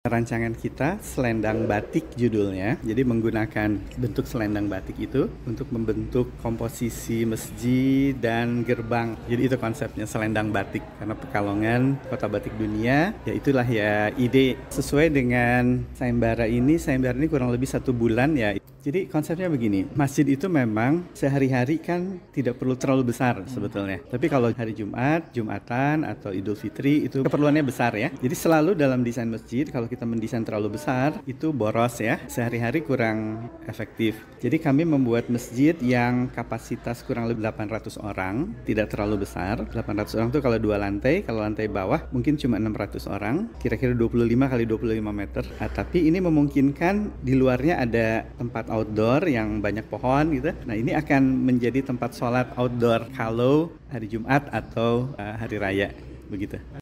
Rancangan kita selendang batik judulnya. Jadi menggunakan bentuk selendang batik itu untuk membentuk komposisi masjid dan gerbang. Jadi itu konsepnya selendang batik karena Pekalongan kota batik dunia. Ya itulah ya ide sesuai dengan sayembara ini. Sayembara ini kurang lebih satu bulan ya. Jadi konsepnya begini, masjid itu memang sehari-hari kan tidak perlu terlalu besar hmm. sebetulnya. Tapi kalau hari Jumat, Jumatan atau Idul Fitri itu keperluannya besar ya. Jadi selalu dalam desain masjid kalau kita mendesain terlalu besar itu boros ya sehari-hari kurang efektif jadi kami membuat masjid yang kapasitas kurang lebih 800 orang tidak terlalu besar 800 orang itu kalau dua lantai kalau lantai bawah mungkin cuma 600 orang kira-kira 25 kali 25 meter nah, tapi ini memungkinkan di luarnya ada tempat outdoor yang banyak pohon gitu nah ini akan menjadi tempat sholat outdoor kalau hari Jumat atau ah, hari raya begitu